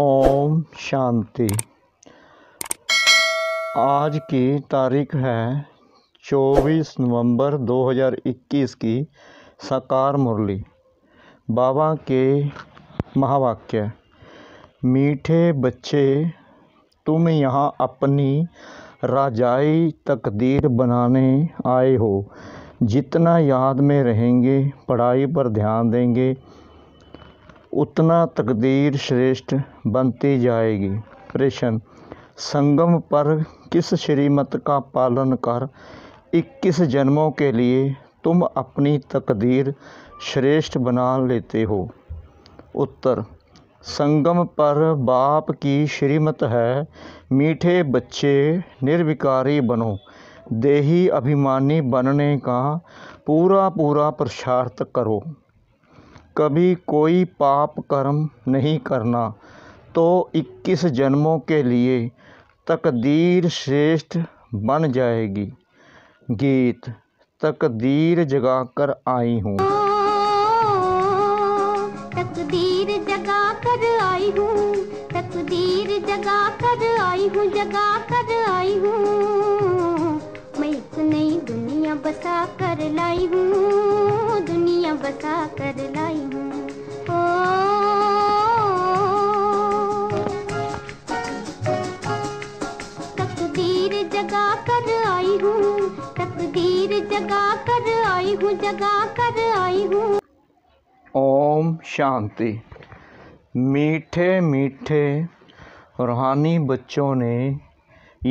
ओम शांति आज की तारीख है 24 नवंबर 2021 की साकार मुरली बाबा के महावाक्य मीठे बच्चे तुम यहाँ अपनी राजाई तकदीर बनाने आए हो जितना याद में रहेंगे पढ़ाई पर ध्यान देंगे उतना तकदीर श्रेष्ठ बनती जाएगी प्रश्न संगम पर किस श्रीमत का पालन कर इक्कीस जन्मों के लिए तुम अपनी तकदीर श्रेष्ठ बना लेते हो उत्तर संगम पर बाप की श्रीमत है मीठे बच्चे निर्विकारी बनो देही अभिमानी बनने का पूरा पूरा पुरुषार्थ करो कभी कोई पाप कर्म नहीं करना तो इक्कीस जन्मों के लिए तकदीर श्रेष्ठ बन जाएगी गीत तकदीर जगाकर आई हूँ तकदीर आई हूँ तकदीर आई हूँ आई हूँ दुनिया बसा कर लाई हूँ दुनिया बसा कर लाई हूँ ओ तकदीर जगा कर आई हूँ तकदीर जगा कर आई हूँ जगा कर आई हूँ ओम शांति मीठे मीठे रूहानी बच्चों ने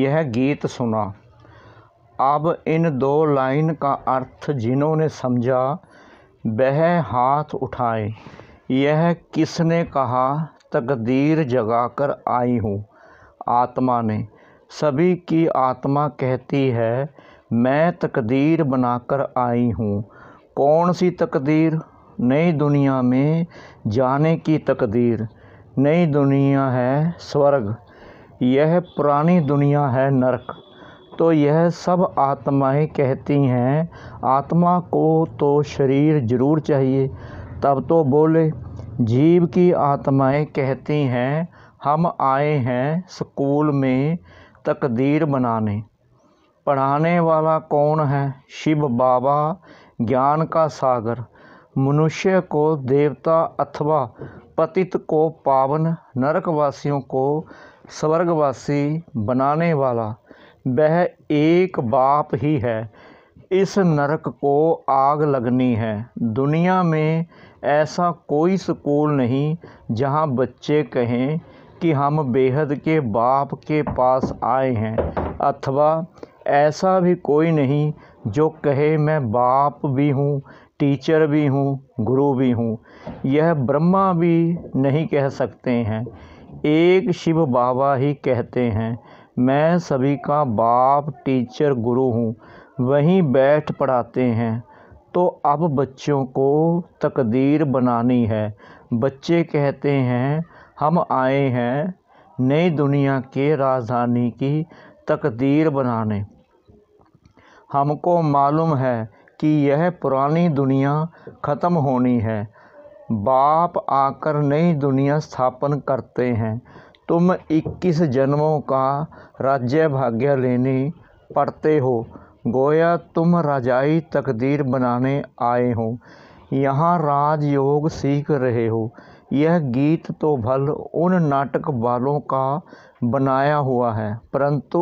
यह गीत सुना अब इन दो लाइन का अर्थ जिन्होंने समझा वह हाथ उठाए यह किसने कहा तकदीर जगा कर आई हूँ आत्मा ने सभी की आत्मा कहती है मैं तकदीर बनाकर आई हूँ कौन सी तकदीर नई दुनिया में जाने की तकदीर नई दुनिया है स्वर्ग यह पुरानी दुनिया है नरक तो यह सब आत्माएं कहती हैं आत्मा को तो शरीर जरूर चाहिए तब तो बोले जीव की आत्माएं कहती हैं हम आए हैं स्कूल में तकदीर बनाने पढ़ाने वाला कौन है शिव बाबा ज्ञान का सागर मनुष्य को देवता अथवा पतित को पावन नरकवासियों को स्वर्गवासी बनाने वाला वह एक बाप ही है इस नरक को आग लगनी है दुनिया में ऐसा कोई स्कूल नहीं जहां बच्चे कहें कि हम बेहद के बाप के पास आए हैं अथवा ऐसा भी कोई नहीं जो कहे मैं बाप भी हूँ टीचर भी हूँ गुरु भी हूँ यह ब्रह्मा भी नहीं कह सकते हैं एक शिव बाबा ही कहते हैं मैं सभी का बाप टीचर गुरु हूँ वहीं बैठ पढ़ाते हैं तो अब बच्चों को तकदीर बनानी है बच्चे कहते हैं हम आए हैं नई दुनिया के राजधानी की तकदीर बनाने हमको मालूम है कि यह पुरानी दुनिया ख़त्म होनी है बाप आकर नई दुनिया स्थापन करते हैं तुम इक्कीस जन्मों का राज्य भाग्य लेने पड़ते हो गोया तुम राजाई तकदीर बनाने आए हो यहाँ राजयोग सीख रहे हो यह गीत तो भल उन नाटक वालों का बनाया हुआ है परंतु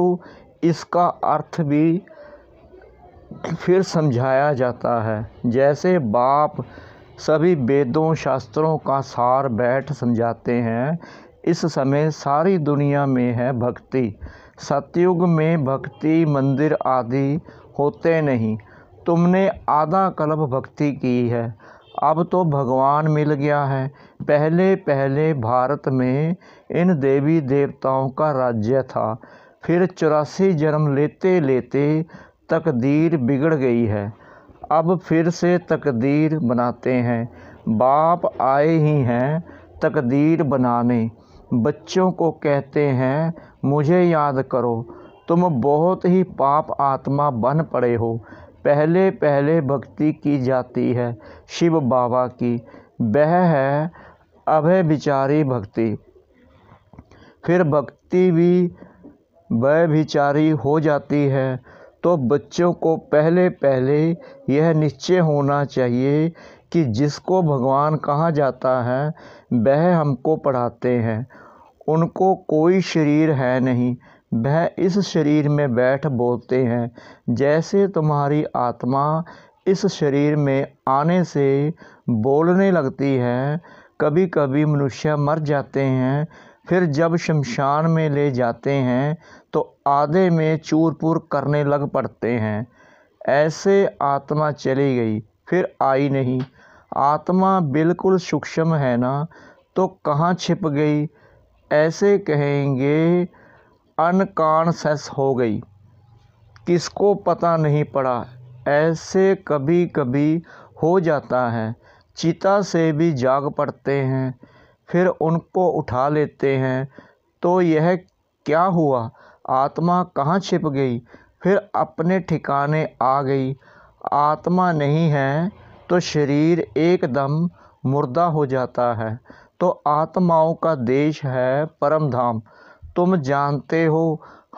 इसका अर्थ भी फिर समझाया जाता है जैसे बाप सभी वेदों शास्त्रों का सार बैठ समझाते हैं इस समय सारी दुनिया में है भक्ति सतयुग में भक्ति मंदिर आदि होते नहीं तुमने आधा कल्प भक्ति की है अब तो भगवान मिल गया है पहले पहले भारत में इन देवी देवताओं का राज्य था फिर चौरासी जन्म लेते लेते तकदीर बिगड़ गई है अब फिर से तकदीर बनाते हैं बाप आए ही हैं तकदीर बनाने बच्चों को कहते हैं मुझे याद करो तुम बहुत ही पाप आत्मा बन पड़े हो पहले पहले भक्ति की जाती है शिव बाबा की वह है अभय विचारी भक्ति फिर भक्ति भी वह विचारी हो जाती है तो बच्चों को पहले पहले यह निश्चय होना चाहिए कि जिसको भगवान कहा जाता है वह हमको पढ़ाते हैं उनको कोई शरीर है नहीं वह इस शरीर में बैठ बोलते हैं जैसे तुम्हारी आत्मा इस शरीर में आने से बोलने लगती है कभी कभी मनुष्य मर जाते हैं फिर जब शमशान में ले जाते हैं तो आधे में चूर पूर करने लग पड़ते हैं ऐसे आत्मा चली गई फिर आई नहीं आत्मा बिल्कुल सूक्ष्म है ना तो कहाँ छिप गई ऐसे कहेंगे अनकॉन्शस हो गई किसको पता नहीं पड़ा ऐसे कभी कभी हो जाता है चिता से भी जाग पड़ते हैं फिर उनको उठा लेते हैं तो यह क्या हुआ आत्मा कहाँ छिप गई फिर अपने ठिकाने आ गई आत्मा नहीं है तो शरीर एकदम मुर्दा हो जाता है तो आत्माओं का देश है परम धाम तुम जानते हो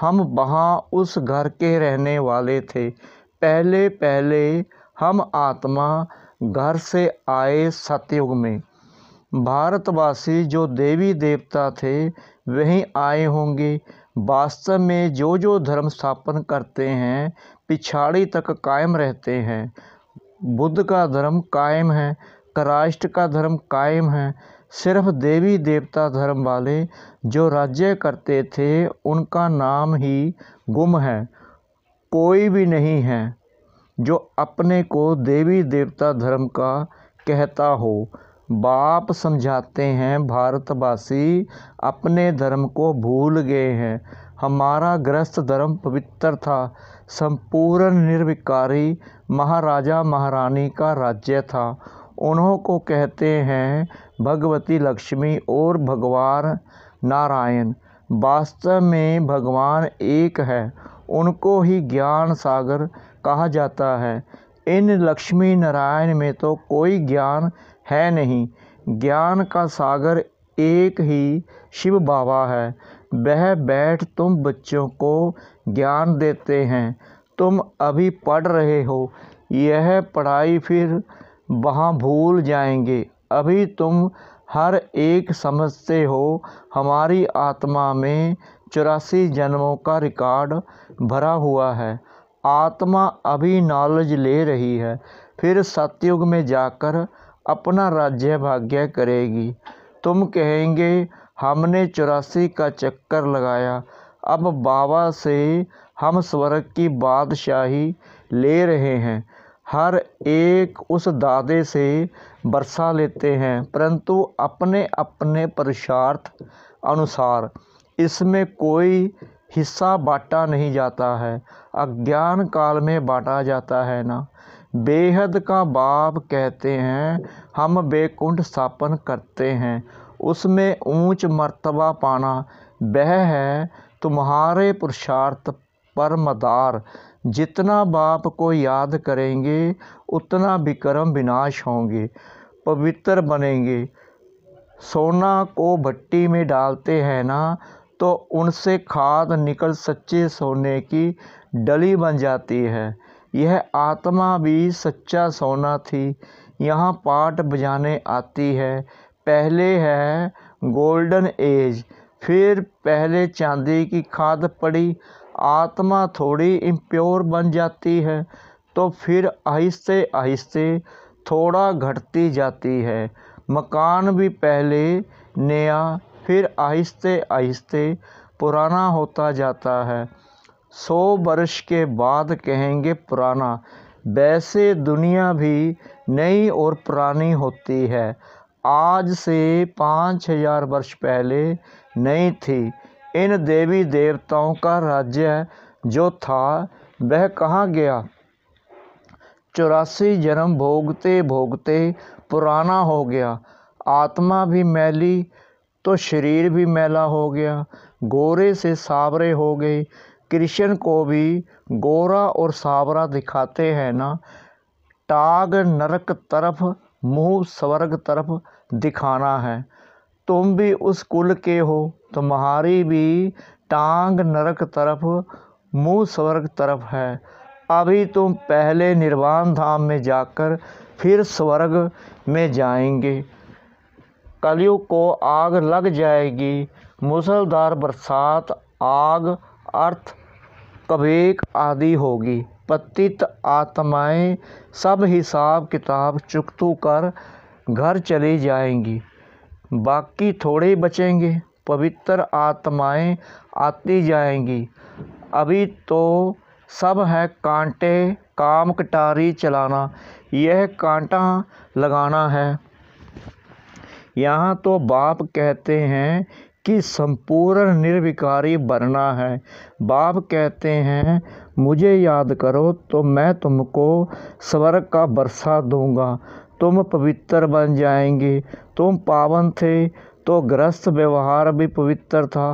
हम वहाँ उस घर के रहने वाले थे पहले पहले हम आत्मा घर से आए सतयुग में भारतवासी जो देवी देवता थे वहीं आए होंगे वास्तव में जो जो धर्म स्थापन करते हैं पिछाड़ी तक कायम रहते हैं बुद्ध का धर्म कायम है कराष्ट का धर्म कायम है सिर्फ देवी देवता धर्म वाले जो राज्य करते थे उनका नाम ही गुम है कोई भी नहीं है जो अपने को देवी देवता धर्म का कहता हो बाप समझाते हैं भारतवासी अपने धर्म को भूल गए हैं हमारा ग्रस्त धर्म पवित्र था संपूर्ण निर्विकारी महाराजा महारानी का राज्य था उन्हों को कहते हैं भगवती लक्ष्मी और भगवान नारायण वास्तव में भगवान एक है उनको ही ज्ञान सागर कहा जाता है इन लक्ष्मी नारायण में तो कोई ज्ञान है नहीं ज्ञान का सागर एक ही शिव बाबा है वह बैठ तुम बच्चों को ज्ञान देते हैं तुम अभी पढ़ रहे हो यह पढ़ाई फिर वहाँ भूल जाएंगे अभी तुम हर एक समझते हो हमारी आत्मा में चौरासी जन्मों का रिकॉर्ड भरा हुआ है आत्मा अभी नॉलेज ले रही है फिर सतयुग में जाकर अपना राज्य भाग्य करेगी तुम कहेंगे हमने चौरासी का चक्कर लगाया अब बाबा से हम स्वर्ग की बादशाही ले रहे हैं हर एक उस दादे से बरसा लेते हैं परंतु अपने अपने पुरुषार्थ अनुसार इसमें कोई हिस्सा बांटा नहीं जाता है अज्ञान काल में बांटा जाता है ना बेहद का बाप कहते हैं हम बेकुंठ स्थापन करते हैं उसमें ऊंच मर्तबा पाना वह है तुम्हारे पुरुषार्थ पर मदार जितना बाप को याद करेंगे उतना विक्रम विनाश होंगे पवित्र बनेंगे सोना को भट्टी में डालते हैं ना तो उनसे खाद निकल सच्चे सोने की डली बन जाती है यह आत्मा भी सच्चा सोना थी यहाँ पाट बजाने आती है पहले है गोल्डन एज फिर पहले चांदी की खाद पड़ी आत्मा थोड़ी इम्प्योर बन जाती है तो फिर आहिस्ते आहिस्ते थोड़ा घटती जाती है मकान भी पहले नया फिर आहिस्ते आहिस्ते पुराना होता जाता है सौ वर्ष के बाद कहेंगे पुराना वैसे दुनिया भी नई और पुरानी होती है आज से पाँच हजार वर्ष पहले नहीं थी इन देवी देवताओं का राज्य जो था वह कहाँ गया चौरासी जन्म भोगते भोगते पुराना हो गया आत्मा भी मैली तो शरीर भी मैला हो गया गोरे से सावरे हो गए कृष्ण को भी गोरा और सावरा दिखाते हैं ना टाग नरक तरफ मुँह स्वर्ग तरफ दिखाना है तुम भी उस कुल के हो तुम्हारी भी टांग नरक तरफ मुँह स्वर्ग तरफ है अभी तुम पहले निर्वाण धाम में जाकर फिर स्वर्ग में जाएंगे कलयुग को आग लग जाएगी मूसलधार बरसात आग अर्थ कवेक आदि होगी पतित आत्माएं सब हिसाब किताब चुकतू कर घर चली जाएंगी बाकी थोड़े बचेंगे पवित्र आत्माएं आती जाएंगी अभी तो सब है कांटे काम कटारी चलाना यह कांटा लगाना है यहाँ तो बाप कहते हैं कि संपूर्ण निर्विकारी बनना है बाप कहते हैं मुझे याद करो तो मैं तुमको स्वर्ग का बरसा दूंगा तुम पवित्र बन जाएंगे तुम पावन थे तो ग्रस्त व्यवहार भी पवित्र था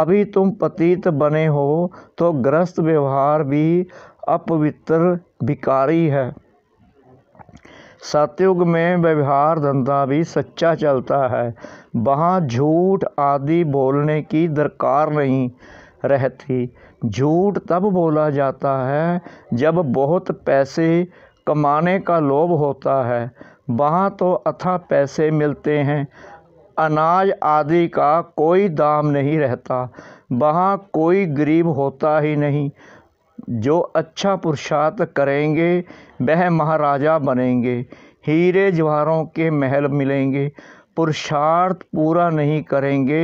अभी तुम पतित बने हो तो ग्रस्त व्यवहार भी अपवित्र भिकारी है सतयुग में व्यवहार धंधा भी सच्चा चलता है वहाँ झूठ आदि बोलने की दरकार नहीं रहती झूठ तब बोला जाता है जब बहुत पैसे कमाने का लोभ होता है वहाँ तो अथा पैसे मिलते हैं अनाज आदि का कोई दाम नहीं रहता वहाँ कोई गरीब होता ही नहीं जो अच्छा पुरुषार्थ करेंगे वह महाराजा बनेंगे हीरे जवारों के महल मिलेंगे पुरुषार्थ पूरा नहीं करेंगे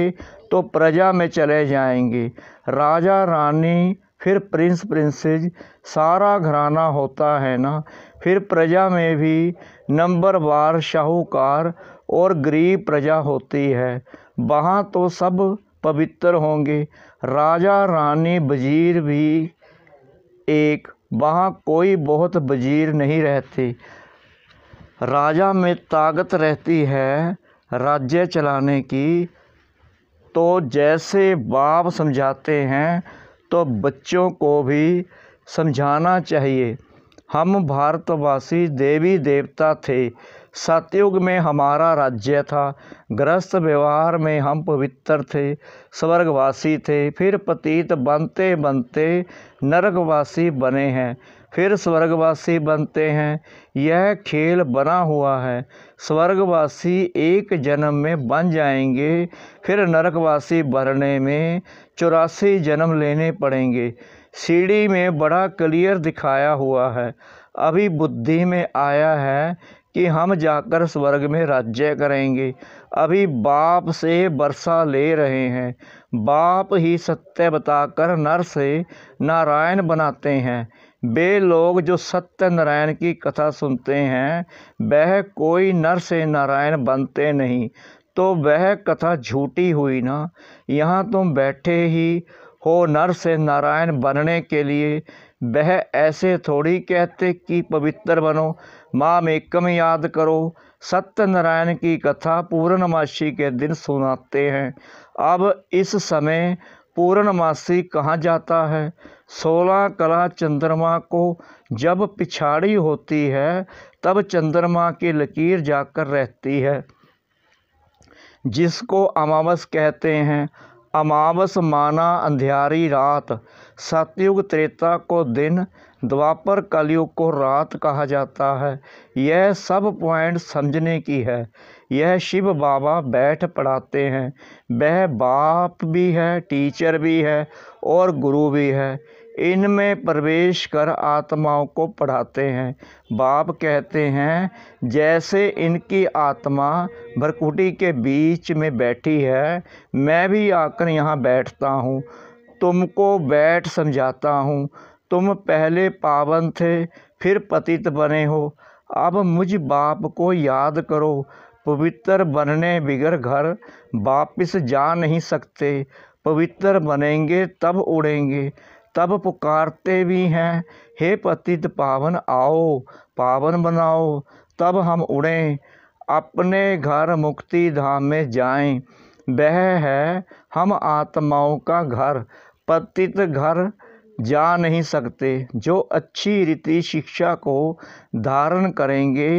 तो प्रजा में चले जाएंगे राजा रानी फिर प्रिंस प्रिंसेज सारा घराना होता है ना फिर प्रजा में भी नंबर बार शाहूकार और गरीब प्रजा होती है वहाँ तो सब पवित्र होंगे राजा रानी वजीर भी एक वहाँ कोई बहुत वजीर नहीं रहते राजा में ताकत रहती है राज्य चलाने की तो जैसे बाप समझाते हैं तो बच्चों को भी समझाना चाहिए हम भारतवासी देवी देवता थे सतयुग में हमारा राज्य था गृहस्थ व्यवहार में हम पवित्र थे स्वर्गवासी थे फिर पतीत बनते बनते नरकवासी बने हैं फिर स्वर्गवासी बनते हैं यह खेल बना हुआ है स्वर्गवासी एक जन्म में बन जाएंगे फिर नरकवासी भरने में चौरासी जन्म लेने पड़ेंगे सीढ़ी में बड़ा क्लियर दिखाया हुआ है अभी बुद्धि में आया है कि हम जाकर स्वर्ग में राज्य करेंगे अभी बाप से वर्षा ले रहे हैं बाप ही सत्य बताकर नर से नारायण बनाते हैं वे लोग जो सत्यनारायण की कथा सुनते हैं वह कोई नर से नारायण बनते नहीं तो वह कथा झूठी हुई ना यहाँ तुम बैठे ही हो नर से नारायण बनने के लिए वह ऐसे थोड़ी कहते कि पवित्र बनो माँ में कम याद करो सत्यनारायण की कथा पूर्णमासी के दिन सुनाते हैं अब इस समय पूर्णमासी कहा जाता है सोलह कला चंद्रमा को जब पिछाड़ी होती है तब चंद्रमा की लकीर जाकर रहती है जिसको अमावस कहते हैं अमावस माना अंधियारी रात सतयुग त्रेता को दिन द्वापर कलयुग को रात कहा जाता है यह सब पॉइंट समझने की है यह शिव बाबा बैठ पढ़ाते हैं वह बाप भी है टीचर भी है और गुरु भी है इनमें प्रवेश कर आत्माओं को पढ़ाते हैं बाप कहते हैं जैसे इनकी आत्मा भरकुटी के बीच में बैठी है मैं भी आकर यहाँ बैठता हूँ तुमको बैठ समझाता हूँ तुम पहले पावन थे फिर पतित बने हो अब मुझ बाप को याद करो पवित्र बनने बिगर घर वापिस जा नहीं सकते पवित्र बनेंगे तब उड़ेंगे तब पुकारते भी हैं हे पतित पावन आओ पावन बनाओ तब हम उड़ें अपने घर मुक्ति धाम में जाएं वह है हम आत्माओं का घर पतित घर जा नहीं सकते जो अच्छी रीति शिक्षा को धारण करेंगे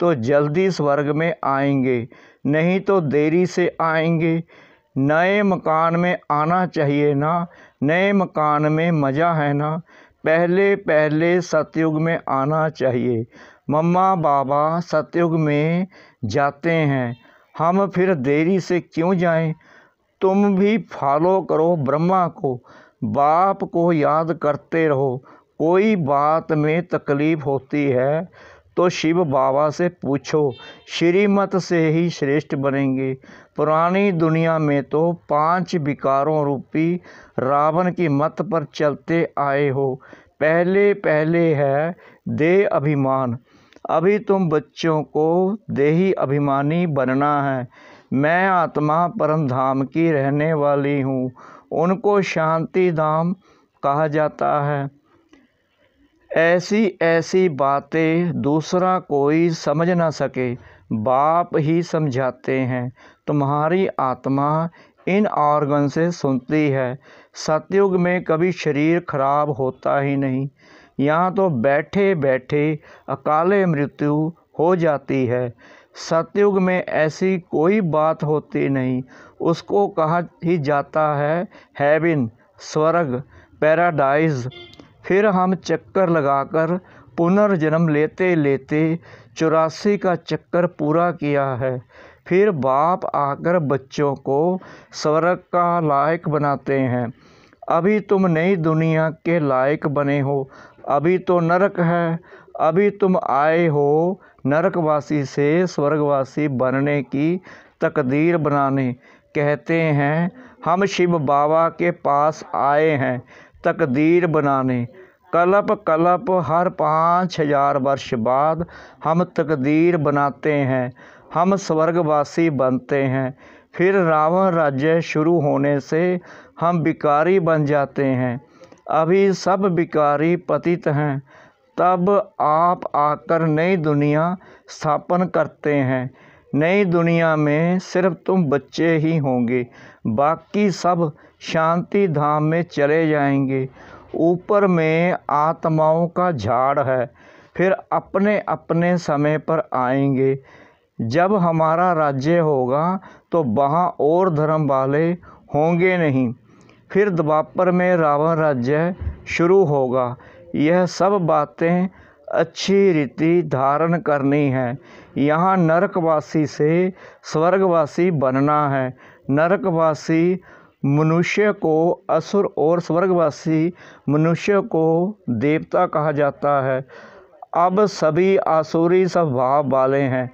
तो जल्दी स्वर्ग में आएंगे नहीं तो देरी से आएंगे नए मकान में आना चाहिए ना नए मकान में मज़ा है ना पहले पहले सतयुग में आना चाहिए मम्मा बाबा सतयुग में जाते हैं हम फिर देरी से क्यों जाएं तुम भी फॉलो करो ब्रह्मा को बाप को याद करते रहो कोई बात में तकलीफ़ होती है तो शिव बाबा से पूछो श्रीमत से ही श्रेष्ठ बनेंगे पुरानी दुनिया में तो पांच विकारों रूपी रावण की मत पर चलते आए हो पहले पहले है दे अभिमान अभी तुम बच्चों को देही अभिमानी बनना है मैं आत्मा परम धाम की रहने वाली हूँ उनको शांति धाम कहा जाता है ऐसी ऐसी बातें दूसरा कोई समझ ना सके बाप ही समझाते हैं तुम्हारी आत्मा इन ऑर्गन से सुनती है सतयुग में कभी शरीर खराब होता ही नहीं यहाँ तो बैठे बैठे अकाले मृत्यु हो जाती है सतयुग में ऐसी कोई बात होती नहीं उसको कहा ही जाता है हैविन स्वर्ग पैराडाइज फिर हम चक्कर लगाकर पुनर्जन्म लेते लेते चौरासी का चक्कर पूरा किया है फिर बाप आकर बच्चों को स्वर्ग का लायक बनाते हैं अभी तुम नई दुनिया के लायक बने हो अभी तो नरक है अभी तुम आए हो नरकवासी से स्वर्गवासी बनने की तकदीर बनाने कहते हैं हम शिव बाबा के पास आए हैं तकदीर बनाने कलप कलप हर पाँच हजार वर्ष बाद हम तकदीर बनाते हैं हम स्वर्गवासी बनते हैं फिर रावण राज्य शुरू होने से हम बिकारी बन जाते हैं अभी सब बिकारी पतित हैं तब आप आकर नई दुनिया स्थापन करते हैं नई दुनिया में सिर्फ तुम बच्चे ही होंगे बाकी सब शांति धाम में चले जाएंगे ऊपर में आत्माओं का झाड़ है फिर अपने अपने समय पर आएंगे जब हमारा राज्य होगा तो वहाँ और धर्म वाले होंगे नहीं फिर द्वापर में रावण राज्य शुरू होगा यह सब बातें अच्छी रीति धारण करनी है यहाँ नरकवासी से स्वर्गवासी बनना है नरकवासी मनुष्य को असुर और स्वर्गवासी मनुष्य को देवता कहा जाता है अब सभी आसुरी स्वभाव वाले हैं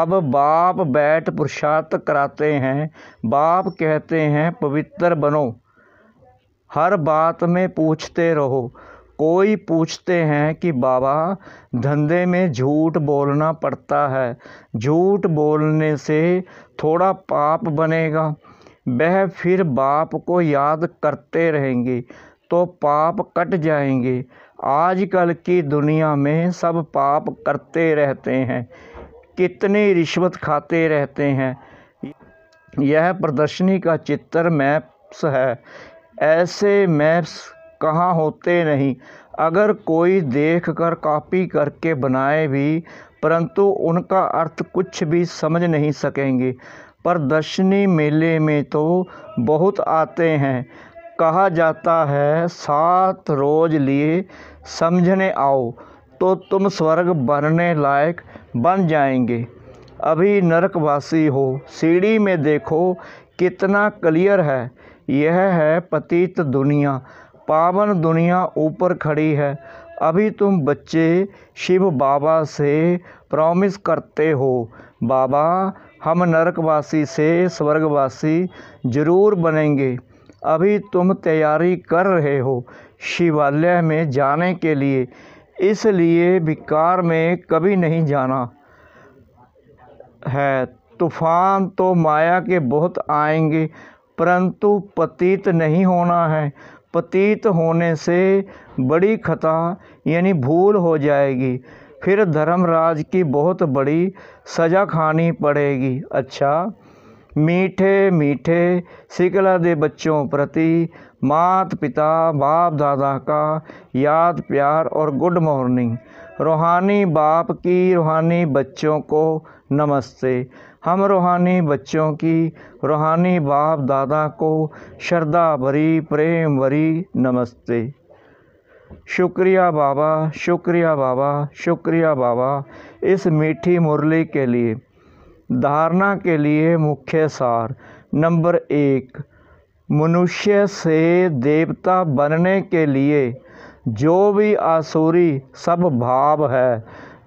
अब बाप बैठ पुरुषार्थ कराते हैं बाप कहते हैं पवित्र बनो हर बात में पूछते रहो कोई पूछते हैं कि बाबा धंधे में झूठ बोलना पड़ता है झूठ बोलने से थोड़ा पाप बनेगा वह फिर बाप को याद करते रहेंगे तो पाप कट जाएंगे आजकल की दुनिया में सब पाप करते रहते हैं कितनी रिश्वत खाते रहते हैं यह प्रदर्शनी का चित्र मैप्स है ऐसे मैप्स कहाँ होते नहीं अगर कोई देख कर कॉपी करके बनाए भी परंतु उनका अर्थ कुछ भी समझ नहीं सकेंगे प्रदर्शनी मेले में तो बहुत आते हैं कहा जाता है सात रोज लिए समझने आओ तो तुम स्वर्ग बनने लायक बन जाएंगे अभी नरकवासी हो सीढ़ी में देखो कितना क्लियर है यह है पतित दुनिया पावन दुनिया ऊपर खड़ी है अभी तुम बच्चे शिव बाबा से प्रॉमिस करते हो बाबा हम नरकवासी से स्वर्गवासी जरूर बनेंगे अभी तुम तैयारी कर रहे हो शिवालय में जाने के लिए इसलिए विकार में कभी नहीं जाना है तूफान तो माया के बहुत आएंगे परंतु पतित नहीं होना है पतित होने से बड़ी खता यानी भूल हो जाएगी फिर धर्मराज की बहुत बड़ी सज़ा खानी पड़ेगी अच्छा मीठे मीठे शिकला दे बच्चों प्रति मात पिता बाप दादा का याद प्यार और गुड मॉर्निंग रूहानी बाप की रूहानी बच्चों को नमस्ते हम रूहानी बच्चों की रूहानी बाप दादा को श्रद्धा भरी प्रेम भरी नमस्ते शुक्रिया बाबा शुक्रिया बाबा शुक्रिया बाबा इस मीठी मुरली के लिए धारणा के लिए मुख्य सार नंबर एक मनुष्य से देवता बनने के लिए जो भी आसुरी सब भाव है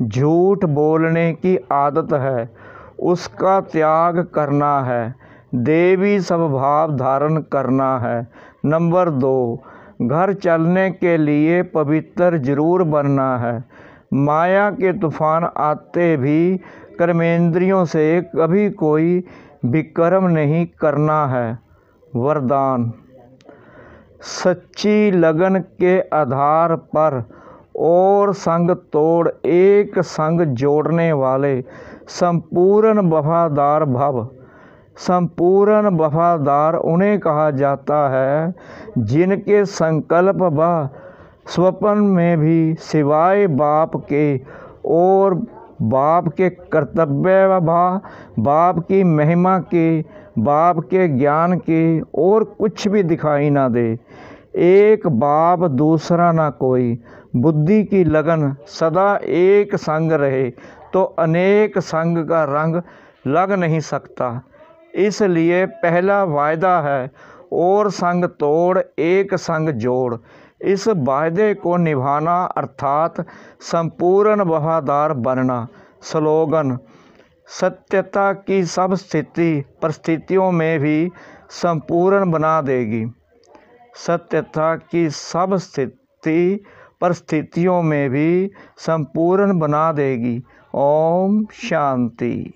झूठ बोलने की आदत है उसका त्याग करना है देवी स्वभाव धारण करना है नंबर दो घर चलने के लिए पवित्र जरूर बनना है माया के तूफान आते भी कर्मेंद्रियों से कभी कोई विक्रम नहीं करना है वरदान सच्ची लगन के आधार पर और संग तोड़ एक संग जोड़ने वाले संपूर्ण वफादार भव संपूर्ण वफादार उन्हें कहा जाता है जिनके संकल्प व स्वपन में भी सिवाय बाप के और बाप के कर्तव्य व बाप की महिमा के बाप के ज्ञान के और कुछ भी दिखाई ना दे एक बाप दूसरा ना कोई बुद्धि की लगन सदा एक संग रहे तो अनेक संग का रंग लग नहीं सकता इसलिए पहला वायदा है और संग तोड़ एक संग जोड़ इस वायदे को निभाना अर्थात संपूर्ण वफादार बनना स्लोगन सत्यता की सब स्थिति परिस्थितियों में भी संपूर्ण बना देगी सत्यता की सब स्थिति परिस्थितियों में भी संपूर्ण बना देगी ओम शांति